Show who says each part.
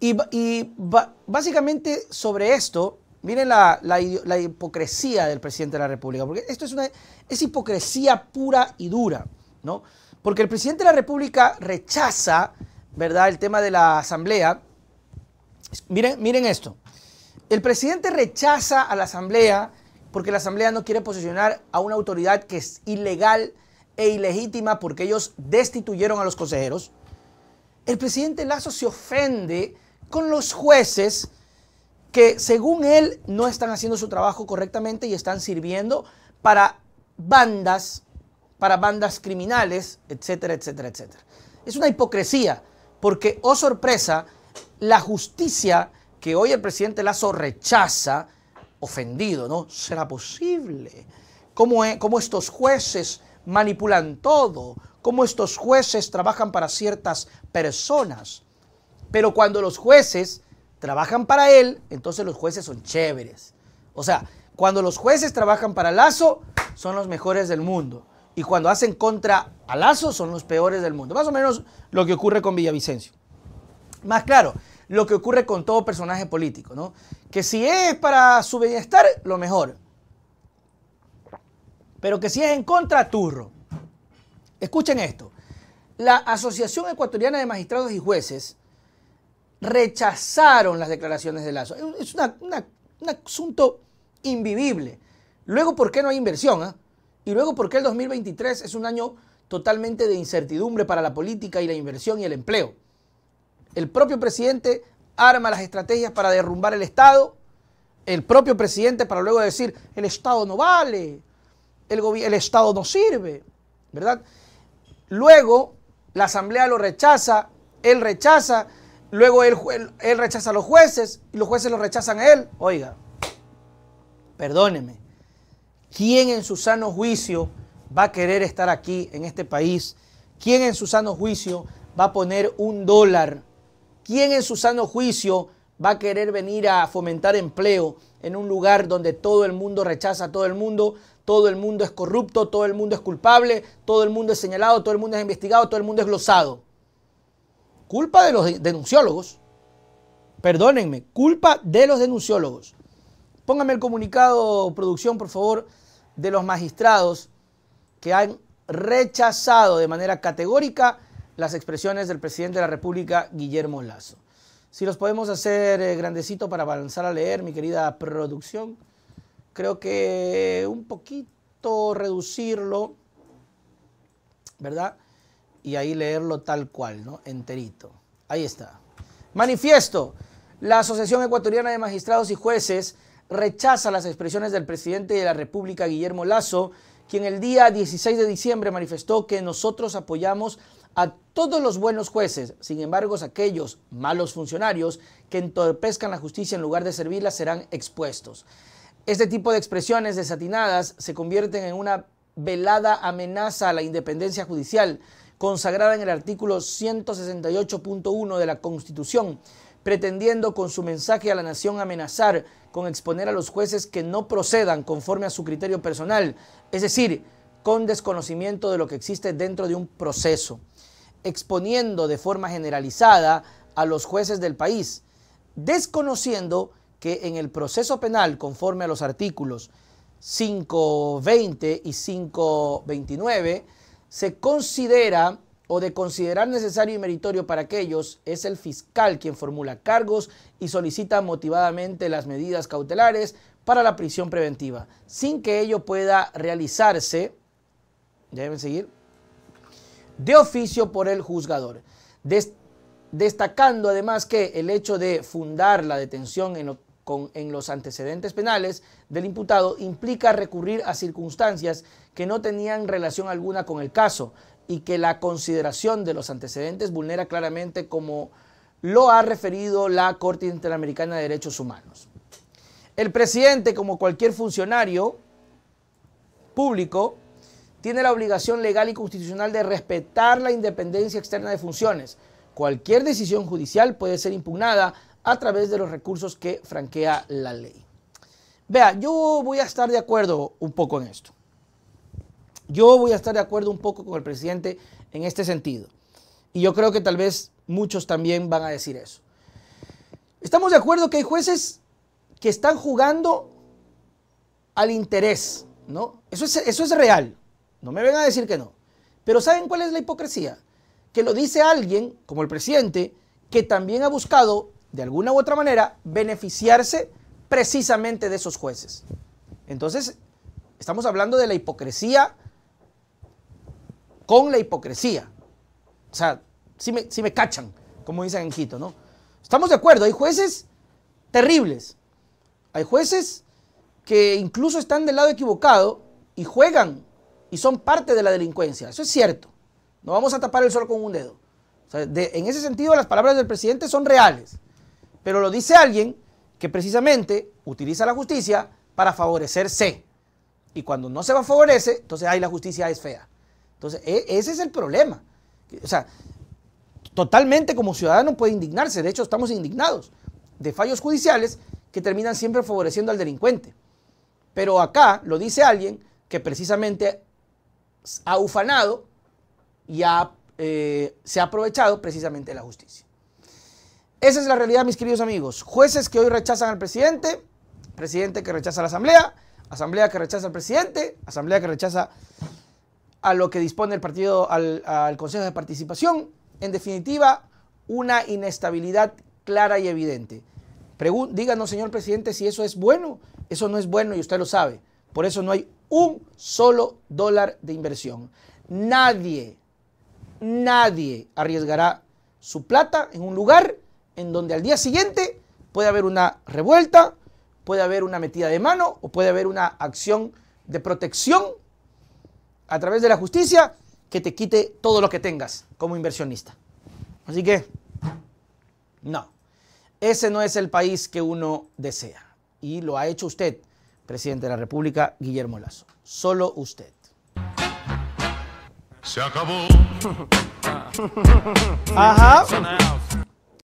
Speaker 1: Y, básicamente sobre esto, miren la, hipocresía del presidente de la República, porque esto es, una, es hipocresía pura y dura, ¿no? Porque el presidente de la República rechaza, ¿verdad?, el tema de la asamblea. Miren, miren esto. El presidente rechaza a la asamblea porque la asamblea no quiere posicionar a una autoridad que es ilegal e ilegítima porque ellos destituyeron a los consejeros. El presidente Lazo se ofende con los jueces que según él no están haciendo su trabajo correctamente y están sirviendo para bandas, para bandas criminales, etcétera, etcétera, etcétera. Es una hipocresía, porque, oh sorpresa, la justicia que hoy el presidente Lazo rechaza, ofendido, ¿no? ¿Será posible? ¿Cómo, e, estos jueces manipulan todo? ¿Cómo estos jueces trabajan para ciertas personas? Pero cuando los jueces trabajan para él, entonces los jueces son chéveres. O sea, cuando los jueces trabajan para Lazo, son los mejores del mundo. Y cuando hacen contra a Lazo, son los peores del mundo. Más o menos lo que ocurre con Villavicencio. Más claro, lo que ocurre con todo personaje político, ¿no? Que si es para su bienestar, lo mejor. Pero que si es en contra, turro. Escuchen esto. La Asociación Ecuatoriana de Magistrados y Jueces rechazaron las declaraciones de Lazo. Es un asunto invivible. Luego, ¿por qué no hay inversión? Ah? Y luego, ¿por qué el 2023 es un año totalmente de incertidumbre para la política y la inversión y el empleo? El propio presidente arma las estrategias para derrumbar el Estado, el propio presidente para luego decir, el Estado no vale, el, el Estado no sirve, ¿verdad? Luego, la Asamblea lo rechaza, él rechaza, Luego él, rechaza a los jueces y los jueces lo rechazan a él. Oiga, perdóneme, ¿quién en su sano juicio va a querer estar aquí en este país? ¿Quién en su sano juicio va a poner un dólar? ¿Quién en su sano juicio va a querer venir a fomentar empleo en un lugar donde todo el mundo rechaza a todo el mundo, todo el mundo es corrupto, todo el mundo es culpable, todo el mundo es señalado, todo el mundo es investigado, todo el mundo es glosado? culpa de los denunciólogos, perdónenme, culpa de los denunciólogos. Póngame el comunicado, producción, por favor, de los magistrados que han rechazado de manera categórica las expresiones del presidente de la República, Guillermo Lazo. Si los podemos hacer eh, grandecito para avanzar a leer, mi querida producción, creo que un poquito reducirlo, ¿verdad? y ahí leerlo tal cual, ¿no? Enterito. Ahí está. Manifiesto. La Asociación Ecuatoriana de Magistrados y Jueces rechaza las expresiones del presidente de la República, Guillermo Lazo, quien el día 16 de diciembre manifestó que nosotros apoyamos a todos los buenos jueces, sin embargo, aquellos malos funcionarios que entorpezcan la justicia en lugar de servirla serán expuestos. Este tipo de expresiones desatinadas se convierten en una velada amenaza a la independencia judicial consagrada en el artículo 168.1 de la Constitución, pretendiendo con su mensaje a la nación amenazar con exponer a los jueces que no procedan conforme a su criterio personal, es decir, con desconocimiento de lo que existe dentro de un proceso, exponiendo de forma generalizada a los jueces del país, desconociendo que en el proceso penal, conforme a los artículos 520 y 529, se considera o de considerar necesario y meritorio para aquellos, es el fiscal quien formula cargos y solicita motivadamente las medidas cautelares para la prisión preventiva, sin que ello pueda realizarse, deben seguir, de oficio por el juzgador. destacando además que el hecho de fundar la detención en, en los antecedentes penales del imputado implica recurrir a circunstancias que no tenían relación alguna con el caso y que la consideración de los antecedentes vulnera claramente como lo ha referido la Corte Interamericana de Derechos Humanos. El presidente, como cualquier funcionario público, tiene la obligación legal y constitucional de respetar la independencia externa de funciones. Cualquier decisión judicial puede ser impugnada a través de los recursos que franquea la ley. Vea, yo voy a estar de acuerdo un poco en esto. Yo voy a estar de acuerdo un poco con el presidente en este sentido. Y yo creo que tal vez muchos también van a decir eso. Estamos de acuerdo que hay jueces que están jugando al interés, ¿no? Eso es, eso es real. No me vengan a decir que no. Pero ¿saben cuál es la hipocresía? Que lo dice alguien, como el presidente, que también ha buscado de alguna u otra manera, beneficiarse precisamente de esos jueces. Entonces, estamos hablando de la hipocresía con la hipocresía. O sea, si me, cachan, como dicen en Quito, ¿no? Estamos de acuerdo, hay jueces terribles. Hay jueces que incluso están del lado equivocado y juegan y son parte de la delincuencia. Eso es cierto. No vamos a tapar el sol con un dedo. en ese sentido, las palabras del presidente son reales. Pero lo dice alguien que precisamente utiliza la justicia para favorecerse. Y cuando no se va a favorece, entonces ahí la justicia es fea. Entonces, e, ese es el problema. O sea, totalmente como ciudadano puede indignarse, de hecho estamos indignados de fallos judiciales que terminan siempre favoreciendo al delincuente. Pero acá lo dice alguien que precisamente ha ufanado y eh, se ha aprovechado precisamente la justicia. Esa es la realidad, mis queridos amigos. Jueces que hoy rechazan al presidente, presidente que rechaza a la asamblea, asamblea que rechaza al presidente, asamblea que rechaza a lo que dispone el partido, al, Consejo de Participación. En definitiva, una inestabilidad clara y evidente. díganos, señor presidente, si eso es bueno. Eso no es bueno y usted lo sabe. Por eso no hay un solo dólar de inversión. Nadie, nadie arriesgará su plata en un lugar en donde al día siguiente puede haber una revuelta, puede haber una metida de mano o puede haber una acción de protección a través de la justicia que te quite todo lo que tengas como inversionista. Así que, no, ese no es el país que uno desea. Y lo ha hecho usted, presidente de la República, Guillermo Lazo. Solo usted. Se acabó. Ajá.